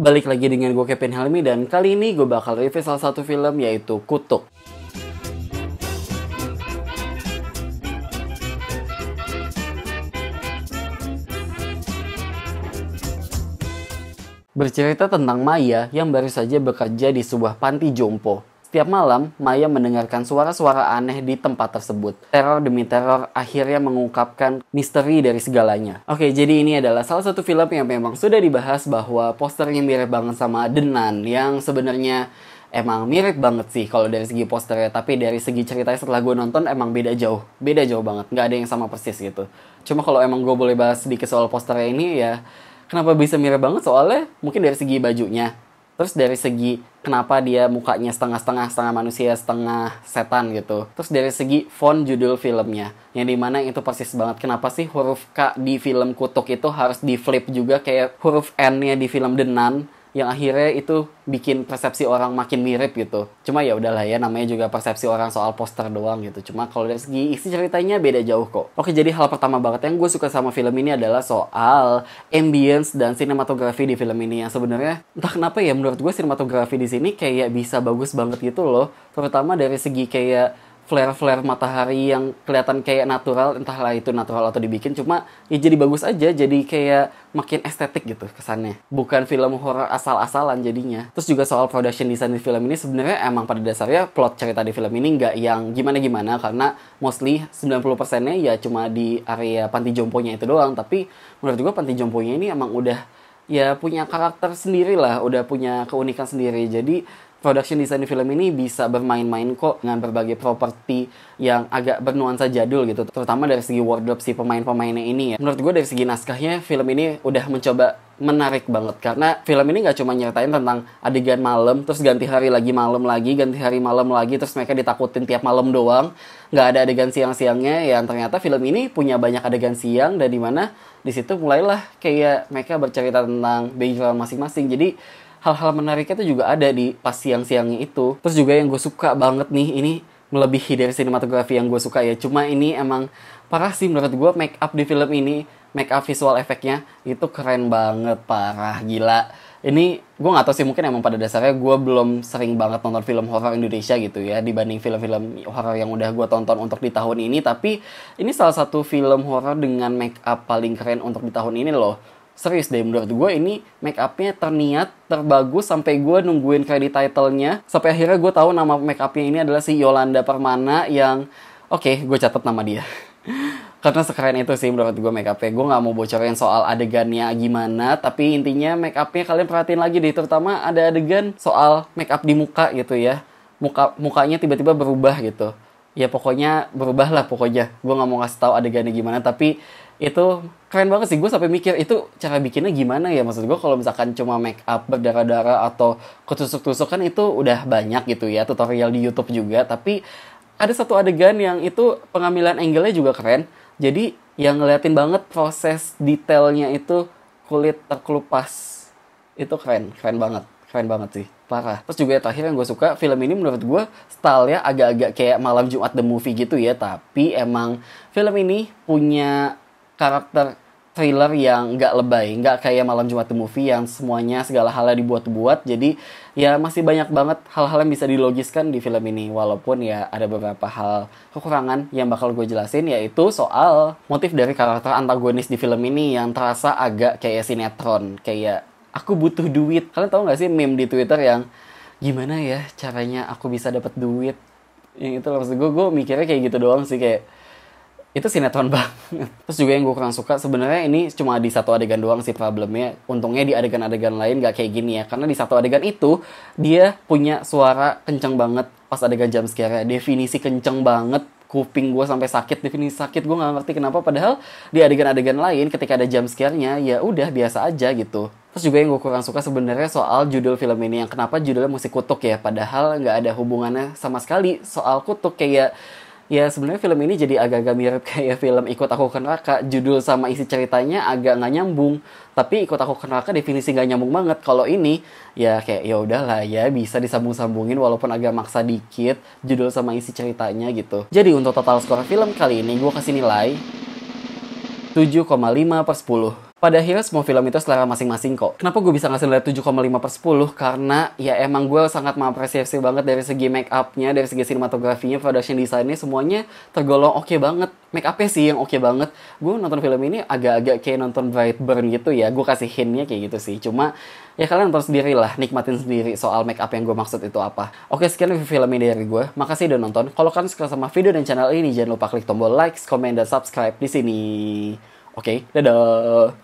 Balik lagi dengan gue Kevin Helmi dan kali ini gue bakal review salah satu film yaitu Kutuk. Bercerita tentang Maya yang baru saja bekerja di sebuah panti jompo setiap malam, Maya mendengarkan suara-suara aneh di tempat tersebut. Teror demi teror akhirnya mengungkapkan misteri dari segalanya. Oke, jadi ini adalah salah satu film yang memang sudah dibahas bahwa posternya mirip banget sama Denan yang sebenarnya emang mirip banget sih kalau dari segi posternya tapi dari segi ceritanya setelah gue nonton emang beda jauh beda jauh banget nggak ada yang sama persis gitu cuma kalau emang gue boleh bahas sedikit soal posternya ini ya kenapa bisa mirip banget soalnya mungkin dari segi bajunya Terus dari segi kenapa dia mukanya setengah-setengah, setengah manusia, setengah setan gitu. Terus dari segi font judul filmnya, yang dimana itu persis banget. Kenapa sih huruf K di film Kutuk itu harus di flip juga kayak huruf N-nya di film Denan? yang akhirnya itu bikin persepsi orang makin mirip gitu. Cuma ya udahlah ya namanya juga persepsi orang soal poster doang gitu. Cuma kalau dari segi isi ceritanya beda jauh kok. Oke jadi hal pertama banget yang gue suka sama film ini adalah soal ambience dan sinematografi di film ini yang sebenarnya entah kenapa ya menurut gue sinematografi di sini kayak bisa bagus banget gitu loh. Terutama dari segi kayak flare-flare matahari yang kelihatan kayak natural entahlah itu natural atau dibikin cuma ya jadi bagus aja jadi kayak makin estetik gitu kesannya bukan film horror asal-asalan jadinya terus juga soal production design di film ini sebenarnya emang pada dasarnya plot cerita di film ini nggak yang gimana-gimana karena mostly 90%-nya ya cuma di area panti jomponya itu doang tapi menurut juga panti jomponya ini emang udah ya punya karakter sendiri lah udah punya keunikan sendiri jadi production design film ini bisa bermain-main kok dengan berbagai properti yang agak bernuansa jadul gitu terutama dari segi wardrobe si pemain-pemainnya ini ya menurut gue dari segi naskahnya film ini udah mencoba menarik banget karena film ini nggak cuma nyeritain tentang adegan malam terus ganti hari lagi malam lagi ganti hari malam lagi terus mereka ditakutin tiap malam doang nggak ada adegan siang-siangnya yang ternyata film ini punya banyak adegan siang dan dimana di situ mulailah kayak mereka bercerita tentang background masing-masing jadi hal-hal menariknya itu juga ada di pas siang-siangnya itu terus juga yang gue suka banget nih ini melebihi dari sinematografi yang gue suka ya cuma ini emang parah sih menurut gue make up di film ini make up visual efeknya itu keren banget parah gila ini gue gak tau sih mungkin emang pada dasarnya gue belum sering banget nonton film horror Indonesia gitu ya dibanding film-film horror yang udah gue tonton untuk di tahun ini tapi ini salah satu film horror dengan make up paling keren untuk di tahun ini loh serius deh menurut gue ini make upnya terniat terbagus sampai gue nungguin kredit titlenya sampai akhirnya gue tahu nama make upnya ini adalah si Yolanda Permana yang oke okay, gue catat nama dia karena sekeren itu sih menurut gue make upnya gue nggak mau bocorin soal adegannya gimana tapi intinya make upnya kalian perhatiin lagi deh terutama ada adegan soal make up di muka gitu ya muka mukanya tiba-tiba berubah gitu ya pokoknya berubah lah pokoknya gue nggak mau kasih tahu adegannya gimana tapi itu keren banget sih gue sampai mikir itu cara bikinnya gimana ya maksud gue kalau misalkan cuma make up berdarah-darah atau ketusuk-tusuk kan itu udah banyak gitu ya tutorial di YouTube juga tapi ada satu adegan yang itu pengambilan angle-nya juga keren jadi yang ngeliatin banget proses detailnya itu kulit terkelupas itu keren keren banget keren banget sih parah terus juga yang terakhir yang gue suka film ini menurut gue stylenya agak-agak kayak malam Jumat the movie gitu ya tapi emang film ini punya karakter thriller yang nggak lebay, nggak kayak malam Jumat the Movie yang semuanya segala halnya dibuat-buat. Jadi ya masih banyak banget hal-hal yang bisa dilogiskan di film ini. Walaupun ya ada beberapa hal kekurangan yang bakal gue jelasin yaitu soal motif dari karakter antagonis di film ini yang terasa agak kayak sinetron, kayak aku butuh duit. Kalian tau gak sih meme di Twitter yang gimana ya caranya aku bisa dapat duit? Yang itu maksud gue, gue mikirnya kayak gitu doang sih kayak itu sinetron banget. Terus juga yang gue kurang suka sebenarnya ini cuma di satu adegan doang sih problemnya. Untungnya di adegan-adegan lain gak kayak gini ya. Karena di satu adegan itu dia punya suara kenceng banget pas adegan jam scare Definisi kenceng banget kuping gue sampai sakit definisi sakit gue nggak ngerti kenapa padahal di adegan-adegan lain ketika ada jam scare-nya ya udah biasa aja gitu Terus juga yang gue kurang suka sebenarnya soal judul film ini yang kenapa judulnya musik kutuk ya padahal nggak ada hubungannya sama sekali soal kutuk kayak ya sebenarnya film ini jadi agak-agak mirip kayak film Ikut Aku Ke Neraka. Judul sama isi ceritanya agak nggak nyambung. Tapi Ikut Aku Ke Neraka definisi nggak nyambung banget. Kalau ini ya kayak ya udahlah ya bisa disambung-sambungin walaupun agak maksa dikit judul sama isi ceritanya gitu. Jadi untuk total skor film kali ini gue kasih nilai 7,5 per 10. Pada akhirnya semua film itu selera masing-masing kok. Kenapa gue bisa ngasih nilai 7,5 per 10? Karena ya emang gue sangat mengapresiasi banget dari segi make upnya, dari segi sinematografinya, production desainnya, semuanya tergolong oke okay banget. Make upnya sih yang oke okay banget. Gue nonton film ini agak-agak kayak nonton Brightburn gitu ya. Gue kasih hintnya kayak gitu sih. Cuma ya kalian nonton sendiri lah, nikmatin sendiri soal make up yang gue maksud itu apa. Oke, sekian review film ini dari gue. Makasih udah nonton. Kalau kalian suka sama video dan channel ini, jangan lupa klik tombol like, comment, dan subscribe di sini. Oke, okay, dadah.